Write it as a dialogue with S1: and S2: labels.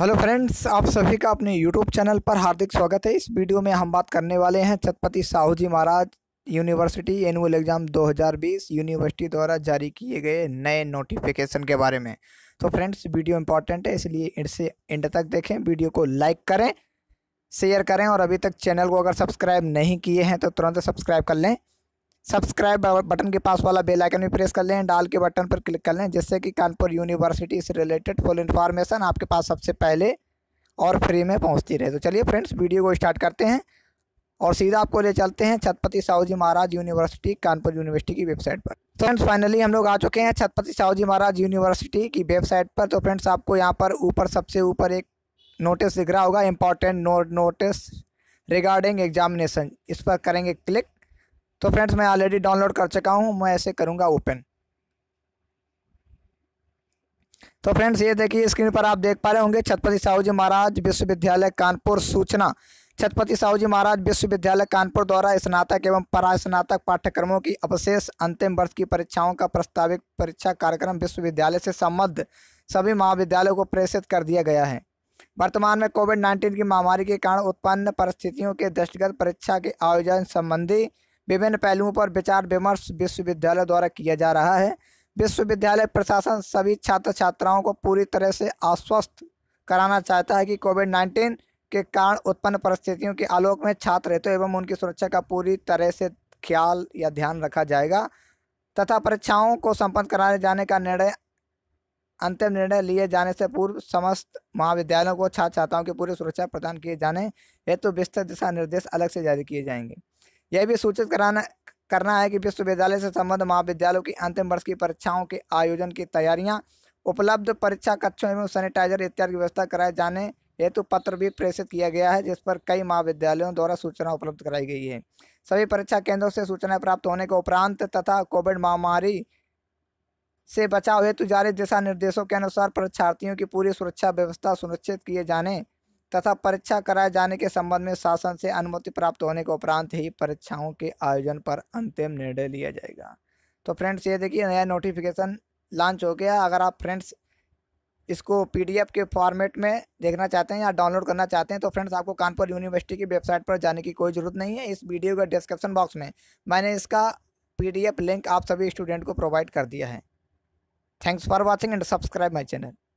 S1: hello friends आप सभी का अपने यूट्यूब चैनल पर हार्दिक स्वागत है इस वीडियो में हम बात करने वाले हैं Chhatrapati Sahu ji Maharaj university annual exam 2020 university द्वारा जारी किए गए नए नोटिफिकेशन के बारे में तो फ्रेंड्स वीडियो इंपॉर्टेंट है इसलिए इनसे एंड तक देखें वीडियो को लाइक करें शेयर करें और अभी तक चैनल को अगर सब्सक्राइब नहीं किए हैं तो तुरंत सब्सक्राइब कर लें सब्सक्राइब बटन के पास वाला बेल आइकन भी प्रेस कर लें डाल के बटन पर क्लिक कर लें जिससे कि कानपुर यूनिवर्सिटी से रिलेटेड फुल इन्फॉर्मेशन आपके पास सबसे पहले और फ्री में पहुंचती रहे तो चलिए फ्रेंड्स वीडियो को स्टार्ट करते हैं और सीधा आपको ले चलते हैं छतपति साहू जी महाराज यूनिवर्सिटी कानपुर यूनिवर्सिटी की वेबसाइट पर तो फ्रेंड्स फाइनली हम लोग आ चुके हैं छतपति साहू जी महाराज यूनिवर्सिटी की वेबसाइट पर तो फ्रेंड्स आपको यहाँ पर ऊपर सबसे ऊपर एक नोटिस दिख रहा होगा इंपॉर्टेंट नोटिस रिगार्डिंग एग्जामिनेशन इस पर करेंगे क्लिक तो फ्रेंड्स मैं ऑलरेडी डाउनलोड कर चुका हूँ मैं ऐसे करूँगा ओपन तो फ्रेंड्स ये देखिए स्क्रीन पर आप देख पा रहे होंगे छत्रपति साहू जी महाराज विश्वविद्यालय कानपुर सूचना छत्रपति साहू जी महाराज विश्वविद्यालय कानपुर द्वारा स्नातक एवं परास्नातक पाठ्यक्रमों की अवशेष अंतिम वर्ष की परीक्षाओं का प्रस्तावित परीक्षा कार्यक्रम विश्वविद्यालय से संबद्ध सभी महाविद्यालयों को प्रेषित कर दिया गया है वर्तमान में कोविड नाइन्टीन की महामारी के कारण उत्पन्न परिस्थितियों के दृष्टिगत परीक्षा के आयोजन संबंधी विभिन्न पहलुओं पर विचार विमर्श विश्वविद्यालय द्वारा किया जा रहा है विश्वविद्यालय प्रशासन सभी छात्र छात्राओं को पूरी तरह से आश्वस्त कराना चाहता है कि कोविड नाइन्टीन के कारण उत्पन्न परिस्थितियों के आलोक में छात्र हेतु एवं उनकी सुरक्षा का पूरी तरह से ख्याल या ध्यान रखा जाएगा तथा परीक्षाओं को संपन्न कराए जाने का निर्णय अंतिम निर्णय लिए जाने से पूर्व समस्त महाविद्यालयों को छात्र छात्राओं की पूरी सुरक्षा प्रदान किए जाने हेतु विस्तृत दिशा निर्देश अलग से जारी किए जाएंगे यह भी सूचित कराना करना है कि विश्वविद्यालय से संबद्ध महाविद्यालयों की अंतिम वर्ष की परीक्षाओं के आयोजन की तैयारियां उपलब्ध परीक्षा कक्षों एवं सैनिटाइजर इत्यादि की व्यवस्था कराए जाने हेतु पत्र भी प्रेषित किया गया है जिस पर कई महाविद्यालयों द्वारा सूचना उपलब्ध कराई गई है सभी परीक्षा केंद्रों से सूचना प्राप्त होने के उपरांत तथा कोविड महामारी से बचाव हेतु जारी दिशा निर्देशों के अनुसार परीक्षार्थियों की पूरी सुरक्षा व्यवस्था सुनिश्चित किए जाने तथा परीक्षा कराए जाने के संबंध में शासन से अनुमति प्राप्त होने के उपरांत ही परीक्षाओं के आयोजन पर अंतिम निर्णय लिया जाएगा तो फ्रेंड्स ये देखिए नया नोटिफिकेशन लॉन्च हो गया अगर आप फ्रेंड्स इसको पीडीएफ के फॉर्मेट में देखना चाहते हैं या डाउनलोड करना चाहते हैं तो फ्रेंड्स आपको कानपुर यूनिवर्सिटी की वेबसाइट पर जाने की कोई ज़रूरत नहीं है इस वीडियो के डिस्क्रिप्शन बॉक्स में मैंने इसका पीडीएफ लिंक आप सभी स्टूडेंट को प्रोवाइड कर दिया है thanks for watching and subscribe my channel